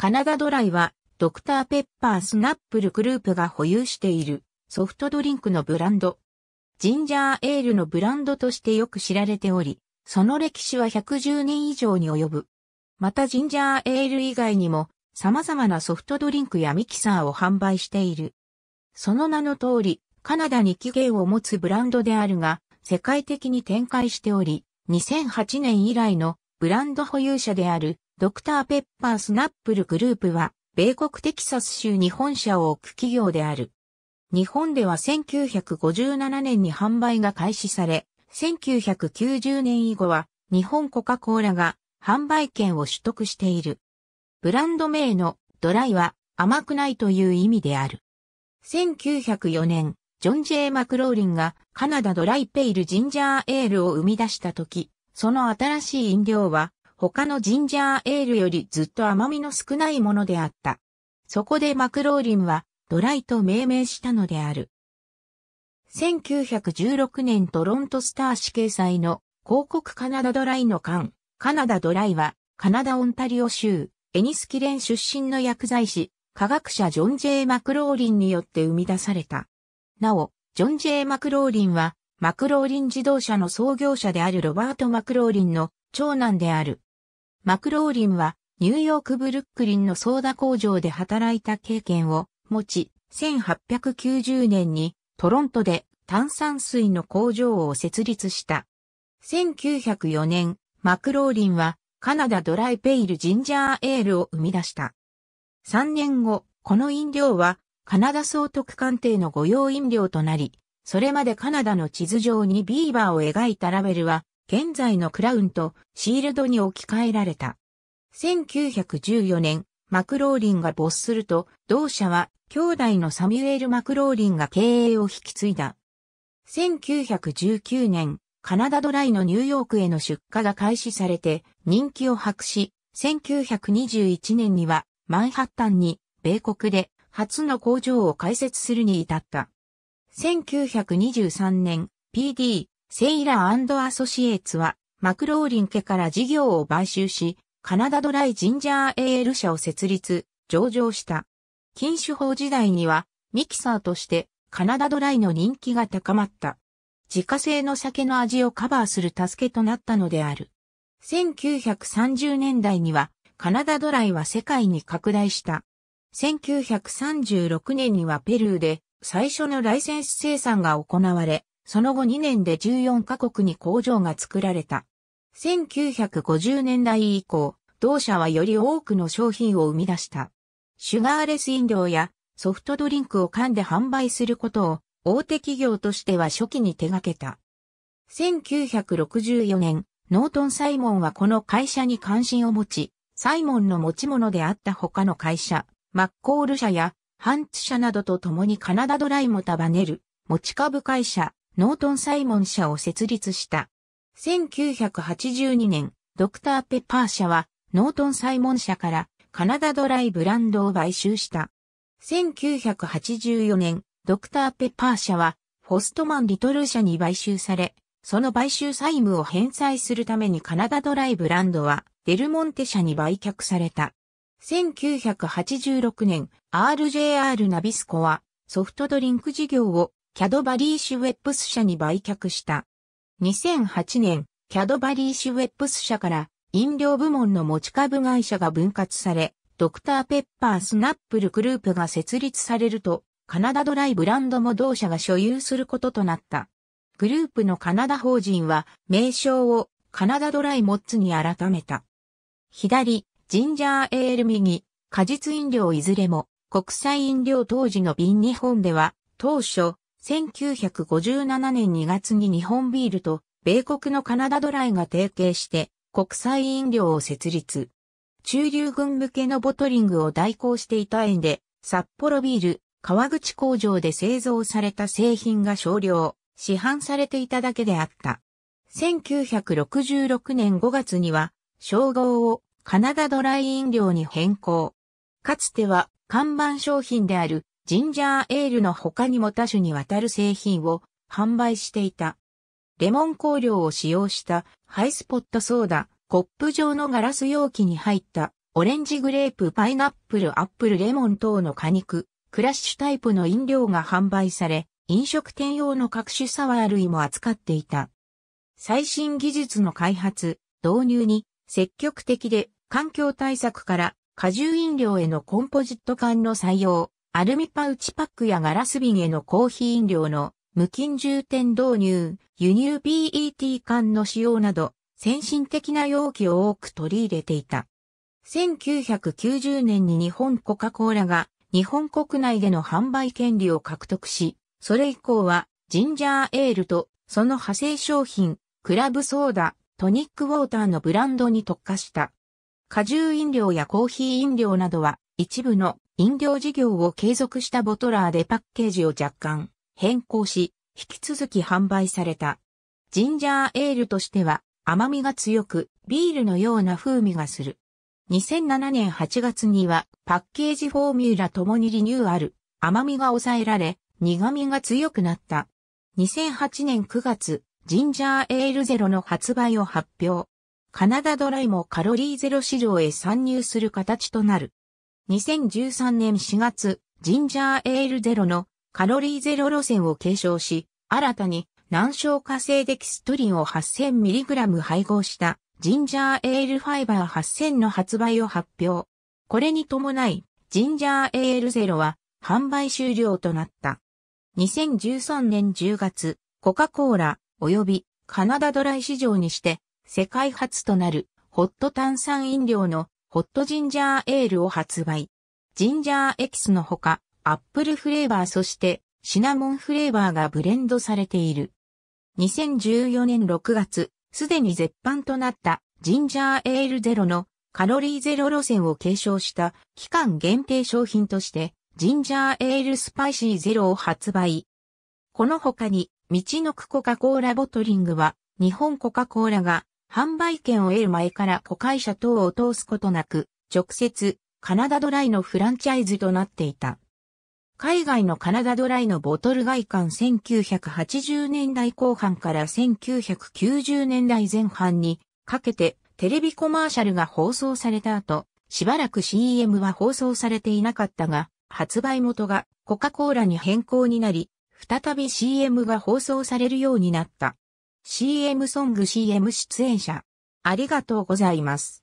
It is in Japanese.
カナダドライは、ドクターペッパースナップルグループが保有しているソフトドリンクのブランド。ジンジャーエールのブランドとしてよく知られており、その歴史は110年以上に及ぶ。またジンジャーエール以外にも様々なソフトドリンクやミキサーを販売している。その名の通り、カナダに起源を持つブランドであるが、世界的に展開しており、2008年以来のブランド保有者であるドクターペッパースナップルグループは、米国テキサス州に本社を置く企業である。日本では1957年に販売が開始され、1990年以後は日本コカ・コーラが販売権を取得している。ブランド名のドライは甘くないという意味である。1904年、ジョン・ジェイ・マクローリンがカナダドライペイルジンジャーエールを生み出した時、その新しい飲料は他のジンジャーエールよりずっと甘みの少ないものであった。そこでマクローリンはドライと命名したのである。1916年トロントスター市掲載の広告カナダドライの缶、カナダドライはカナダオンタリオ州、エニスキレン出身の薬剤師、科学者ジョン・ジェイ・マクローリンによって生み出された。なお、ジョン・ジェイ・マクローリンは、マクローリン自動車の創業者であるロバート・マクローリンの長男である。マクローリンはニューヨークブルックリンのソーダ工場で働いた経験を持ち、1890年にトロントで炭酸水の工場を設立した。1904年、マクローリンはカナダドライペイルジンジャーエールを生み出した。3年後、この飲料はカナダ総督官邸の御用飲料となり、それまでカナダの地図上にビーバーを描いたラベルは現在のクラウンとシールドに置き換えられた。1914年、マクローリンが没すると、同社は兄弟のサミュエル・マクローリンが経営を引き継いだ。1919年、カナダドライのニューヨークへの出荷が開始されて人気を博し、1921年にはマンハッタンに米国で初の工場を開設するに至った。1923年、PD セイラーアソシエーツは、マクローリン家から事業を買収し、カナダドライジンジャーエール社を設立、上場した。禁酒法時代には、ミキサーとして、カナダドライの人気が高まった。自家製の酒の味をカバーする助けとなったのである。1930年代には、カナダドライは世界に拡大した。1936年にはペルーで最初のライセンス生産が行われ、その後2年で14カ国に工場が作られた。1950年代以降、同社はより多くの商品を生み出した。シュガーレス飲料やソフトドリンクを缶で販売することを大手企業としては初期に手掛けた。1964年、ノートン・サイモンはこの会社に関心を持ち、サイモンの持ち物であった他の会社、マッコール社やハンツ社などと共にカナダドライも束ねる持ち株会社ノートン・サイモン社を設立した。1982年、ドクター・ペッパー社は、ノートン・サイモン社からカナダドライブランドを買収した。1984年、ドクター・ペッパー社は、ホストマン・リトル社に買収され、その買収債務を返済するためにカナダドライブランドは、デルモンテ社に売却された。1986年、RJR ナビスコは、ソフトドリンク事業をキャドバリーシュウェップス社に売却した。2008年、キャドバリーシュウェップス社から飲料部門の持ち株会社が分割され、ドクターペッパースナップルグループが設立されると、カナダドライブランドも同社が所有することとなった。グループのカナダ法人は、名称をカナダドライモッツに改めた。左、ジンジャーエール右、果実飲料いずれも、国際飲料当時の瓶日本では、当初、1957年2月に日本ビールと米国のカナダドライが提携して国際飲料を設立。中流軍向けのボトリングを代行していた縁で、札幌ビール、川口工場で製造された製品が少量、市販されていただけであった。1966年5月には、称号をカナダドライ飲料に変更。かつては看板商品であるジンジャーエールの他にも多種にわたる製品を販売していた。レモン香料を使用したハイスポットソーダ、コップ状のガラス容器に入ったオレンジグレープ、パイナップル、アップル、レモン等の果肉、クラッシュタイプの飲料が販売され、飲食店用の各種サワー類も扱っていた。最新技術の開発、導入に積極的で環境対策から果汁飲料へのコンポジット缶の採用、アルミパウチパックやガラス瓶へのコーヒー飲料の無菌充填導入、輸入 PET 缶の使用など、先進的な容器を多く取り入れていた。1990年に日本コカ・コーラが日本国内での販売権利を獲得し、それ以降はジンジャーエールとその派生商品、クラブソーダ、トニックウォーターのブランドに特化した。果汁飲料やコーヒー飲料などは一部の飲料事業を継続したボトラーでパッケージを若干変更し、引き続き販売された。ジンジャーエールとしては甘みが強くビールのような風味がする。2007年8月にはパッケージフォーミュラともにリニューアル、甘みが抑えられ、苦味が強くなった。2008年9月、ジンジャーエールゼロの発売を発表。カナダドライもカロリーゼロ市場へ参入する形となる。2013年4月、ジンジャーエールゼロのカロリーゼロ路線を継承し、新たに難消化性デキストリンを 8000mg 配合したジンジャーエールファイバー8000の発売を発表。これに伴い、ジンジャーエールゼロは販売終了となった。2013年10月、コカ・コーラ及びカナダドライ市場にして世界初となるホット炭酸飲料のホットジンジャーエールを発売。ジンジャーエキスのほか、アップルフレーバーそしてシナモンフレーバーがブレンドされている。2014年6月、すでに絶版となったジンジャーエールゼロのカロリーゼロ路線を継承した期間限定商品としてジンジャーエールスパイシーゼロを発売。この他に、道のくコカ・コーラボトリングは日本コカ・コーラが販売権を得る前から子会社等を通すことなく、直接、カナダドライのフランチャイズとなっていた。海外のカナダドライのボトル外観1980年代後半から1990年代前半にかけてテレビコマーシャルが放送された後、しばらく CM は放送されていなかったが、発売元がコカ・コーラに変更になり、再び CM が放送されるようになった。CM ソング CM 出演者。ありがとうございます。